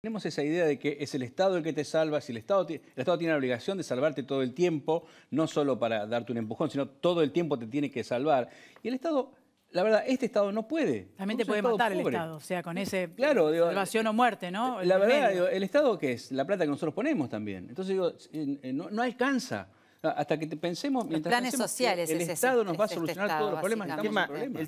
Tenemos esa idea de que es el Estado el que te salva, si el Estado, el Estado tiene la obligación de salvarte todo el tiempo, no solo para darte un empujón, sino todo el tiempo te tiene que salvar. Y el Estado, la verdad, este Estado no puede. También te puede matar el Estado, o sea, con ese claro, salvación o muerte, ¿no? la verdad, el Estado que es la plata que nosotros ponemos también. Entonces digo, no, no alcanza Ah, hasta que te pensemos... Mientras los planes sociales. El Estado nos va a este solucionar todos los problemas. El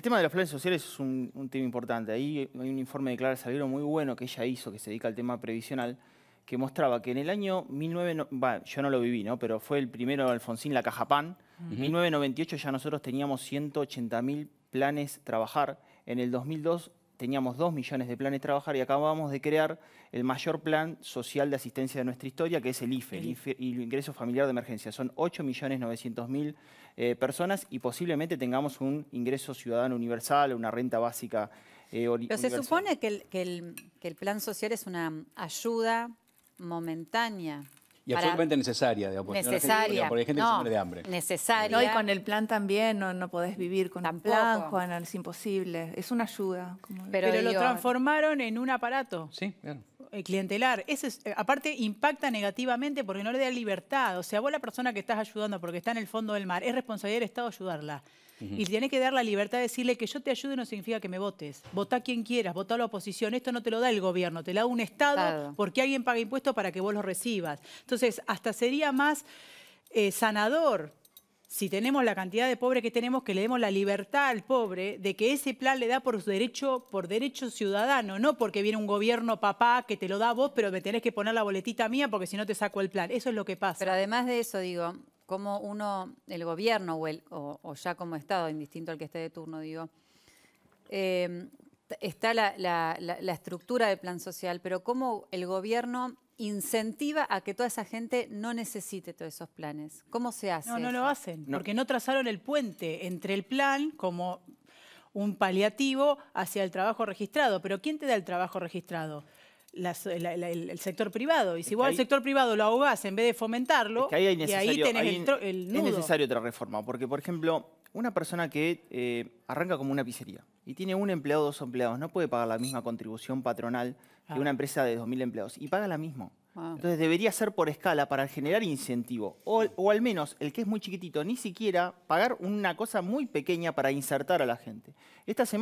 tema, de los planes sociales es un, tema importante. Ahí hay un informe de Clara Salguero muy bueno que ella hizo, que se dedica al tema previsional, que mostraba que en el año 19... yo no lo viví, ¿no? Pero fue el primero Alfonsín, la Cajapán. En 1998 ya nosotros teníamos 180.000 planes trabajar. En el 2002 teníamos 2 millones de planes de trabajar y acabamos de crear el mayor plan social de asistencia de nuestra historia, que es el IFE, el, e. e el Ingreso Familiar de Emergencia. Son 8 millones 900 mil eh, personas y posiblemente tengamos un ingreso ciudadano universal, una renta básica eh, Pero se supone que que el plan social es una ayuda momentánea y absolutamente necesaria, digamos. Necesaria. porque hay gente que se de hambre. Necesaria. No, y con el plan también, no, no podés vivir con Tampoco. el plan, Juan, es imposible. Es una ayuda. Pero, lo transformaron en un aparato. Sí, bien. Eh, clientelar. ese eh, aparte impacta negativamente porque no le da libertad. O sea, vos la persona que estás ayudando porque está en el fondo del mar, es responsabilidad del Estado ayudarla. Y tiene que dar la libertad de decirle que yo te ayude no significa que me votes. Vota quien quieras, vota a la oposición. Esto no te lo da el gobierno, te lo da un Estado porque alguien paga impuestos para que vos lo recibas. Entonces, hasta sería más eh, sanador si tenemos la cantidad de pobres que tenemos, que le demos la libertad al pobre de que ese plan le da por derecho, por derecho ciudadano, no porque viene un gobierno papá que te lo da vos, pero me tenés que poner la boletita mía porque si no te saco el plan. Eso es lo que pasa. Pero además de eso, digo, como uno, el gobierno o, ya como Estado, indistinto al que esté de turno, digo, eh, está la, la estructura del plan social, pero cómo el gobierno incentiva a que toda esa gente no necesite todos esos planes? ¿Cómo se hace? No, no lo hacen, porque no trazaron el puente entre el plan como un paliativo hacia el trabajo registrado. Pero ¿quién te da el trabajo registrado? Eh, el, sector privado. Y si vos al sector privado lo ahogás en vez de fomentarlo, ahí, hay Es necesario otra reforma, porque por ejemplo una persona que eh, arranca como una pizzería y tiene un empleado, dos empleados, no puede pagar la misma contribución patronal que ah. una empresa de 2.000 empleados y paga la misma. Ah. Entonces debería ser por escala para generar incentivo. O, al menos el que es muy chiquitito, ni siquiera pagar una cosa muy pequeña para insertar a la gente.